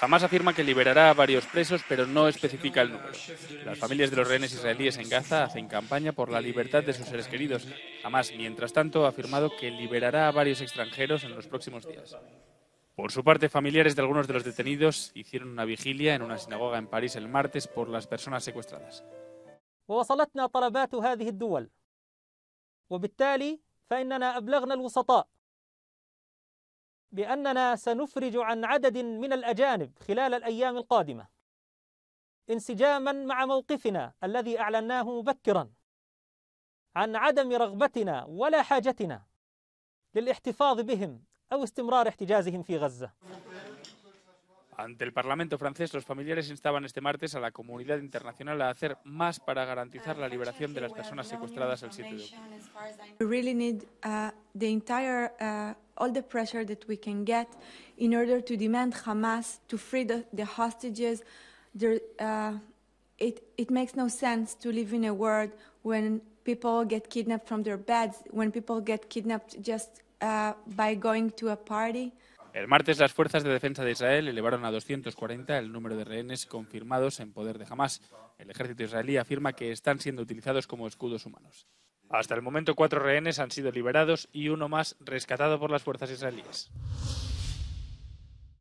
Hamas afirma que liberará a varios presos, pero no especifica el número. Las familias de los rehenes israelíes en Gaza hacen campaña por la libertad de sus seres queridos. Hamas, mientras tanto, ha afirmado que liberará a varios extranjeros en los próximos días. Por su parte, familiares de algunos de los detenidos hicieron una vigilia en una sinagoga en París el martes por las personas secuestradas. بأننا سنفرج عن عدد من الأجانب خلال الأيام القادمة انسجاما مع موقفنا الذي أعلناه مبكرا عن عدم رغبتنا ولا حاجتنا للاحتفاظ بهم أو استمرار احتجازهم في غزة Ante el Parlamento francés, los familiares instaban este martes a la comunidad internacional a hacer más para garantizar la liberación de las personas secuestradas el 7 de octubre. all the pressure that we can get in order to demand Hamas to free the, the hostages. There, uh, it, it makes no sense to live in a world when people get kidnapped from their beds, when people get kidnapped just uh, by going to a party. El martes las fuerzas de defensa de Israel elevaron a 240 el número de rehenes confirmados en poder de Hamas. El ejército israelí afirma que están siendo utilizados como escudos humanos. Hasta el momento cuatro rehenes han sido liberados y uno más rescatado por las fuerzas israelíes.